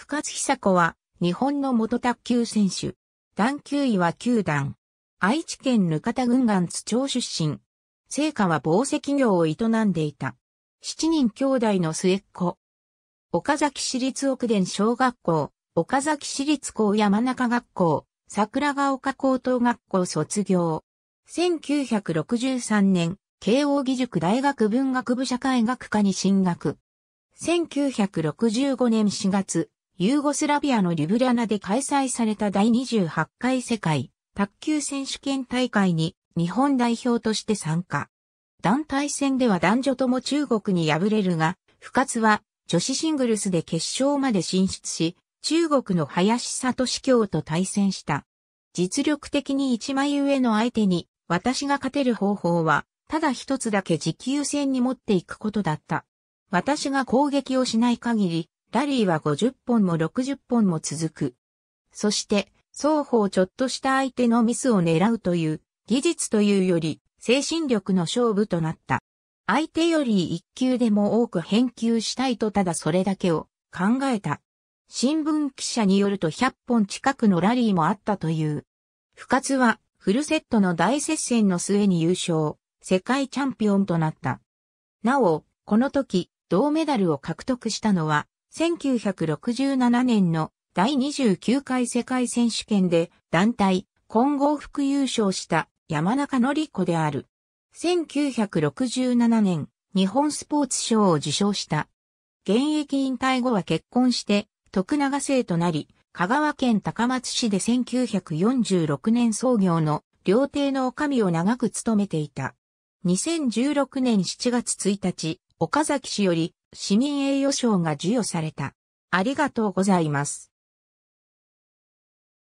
深津久子は、日本の元卓球選手。団球位は球団。愛知県ぬかた郡岩津町出身。成果は宝石業を営んでいた。七人兄弟の末っ子。岡崎市立奥伝小学校、岡崎市立高山中学校、桜ヶ丘高等学校卒業。1963年、慶応義塾大学文学部社会学科に進学。1965年4月、ユーゴスラビアのリブリャナで開催された第28回世界卓球選手権大会に日本代表として参加。団体戦では男女とも中国に敗れるが、不活は女子シングルスで決勝まで進出し、中国の林里司教と対戦した。実力的に一枚上の相手に、私が勝てる方法は、ただ一つだけ持久戦に持っていくことだった。私が攻撃をしない限り、ラリーは50本も60本も続く。そして、双方ちょっとした相手のミスを狙うという、技術というより、精神力の勝負となった。相手より一球でも多く返球したいとただそれだけを考えた。新聞記者によると100本近くのラリーもあったという。不活はフルセットの大接戦の末に優勝、世界チャンピオンとなった。なお、この時、銅メダルを獲得したのは、1967年の第29回世界選手権で団体混合副優勝した山中典子である。1967年日本スポーツ賞を受賞した。現役引退後は結婚して徳永生となり、香川県高松市で1946年創業の料亭の女将を長く務めていた。2016年7月1日、岡崎市より市民栄誉賞が授与された。ありがとうございます。